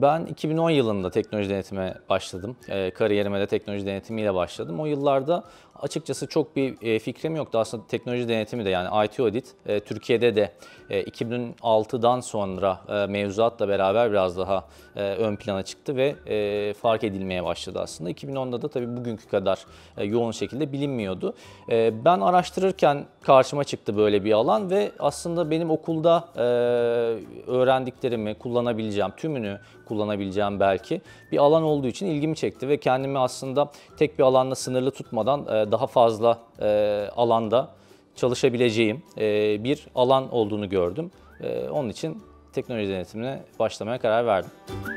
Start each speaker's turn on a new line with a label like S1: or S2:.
S1: Ben 2010 yılında teknoloji denetime başladım. Ee, kariyerime de teknoloji denetimiyle başladım. O yıllarda açıkçası çok bir e, fikrim yoktu. Aslında teknoloji denetimi de yani IT Audit e, Türkiye'de de 2006'dan e, sonra mevzuatla beraber biraz daha ön plana çıktı ve fark edilmeye başladı aslında. 2010'da da tabii bugünkü kadar yoğun şekilde bilinmiyordu. ben araştırırken karşıma çıktı böyle bir alan ve aslında benim okulda öğrendiklerimi kullanabileceğim tümünü kullanabileceğim belki bir alan olduğu için ilgimi çekti ve kendimi aslında tek bir alanda sınırlı tutmadan e, daha fazla e, alanda çalışabileceğim e, bir alan olduğunu gördüm. Onun için teknoloji denetimine başlamaya karar verdim.